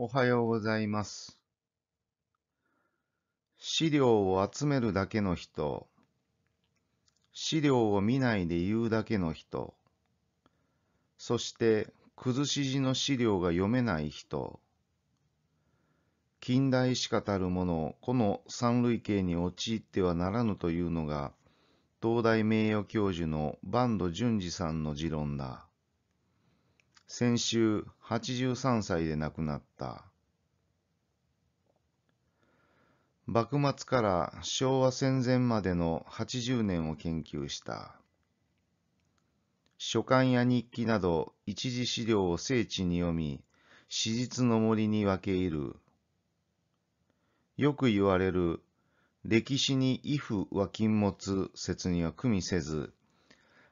おはようございます。資料を集めるだけの人。資料を見ないで言うだけの人。そして、崩し字の資料が読めない人。近代しかたるもの、この三類型に陥ってはならぬというのが、東大名誉教授の坂東淳二さんの持論だ。先週83歳で亡くなった。幕末から昭和戦前までの80年を研究した。書簡や日記など一次資料を聖地に読み、史実の森に分け入る。よく言われる歴史に畏怖は禁物説には組みせず、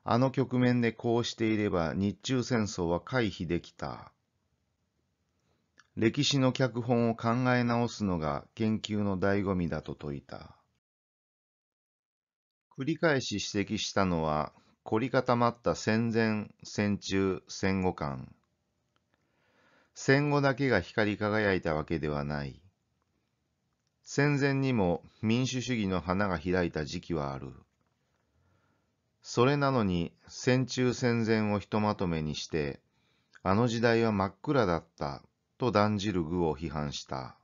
あの局面でこうしていれば日中戦争は回避できた。歴史の脚本を考え直すのが研究の醍醐味だと説いた。繰り返し指摘したのは、凝り固まった戦前、戦中、戦後間。戦後だけが光り輝いたわけではない。戦前にも民主主義の花が開いた時期はある。それなのに戦中戦前をひとまとめにして、あの時代は真っ暗だったと断じる具を批判した。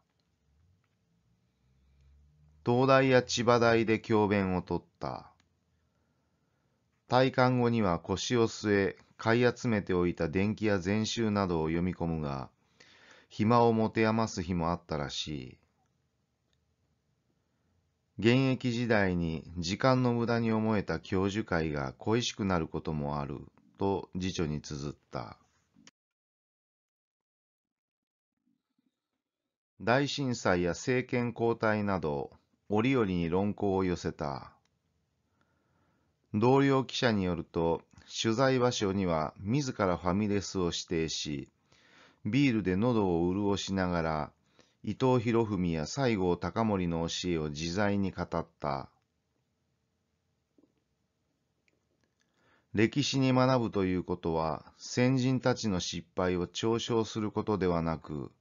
東大や千葉大で教鞭を取った。退官後には腰を据え、買い集めておいた電気や禅宗などを読み込むが、暇を持て余す日もあったらしい。現役時代に時間の無駄に思えた教授会が恋しくなることもあると次女に綴った大震災や政権交代など折々に論考を寄せた同僚記者によると取材場所には自らファミレスを指定しビールで喉を潤しながら伊藤博文や西郷隆盛の教えを自在に語った。歴史に学ぶということは、先人たちの失敗を嘲笑することではなく、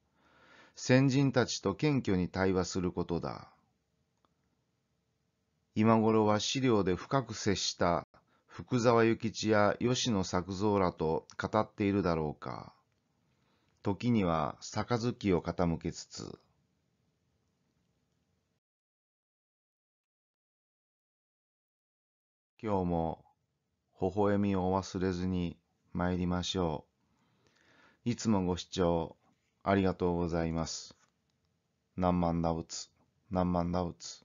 先人たちと謙虚に対話することだ。今頃は資料で深く接した福沢諭吉や吉野作造らと語っているだろうか。時には杯を傾けつつ、今日も微笑みを忘れずに参りましょう。いつもご視聴ありがとうございます。何万打仏、何万打仏。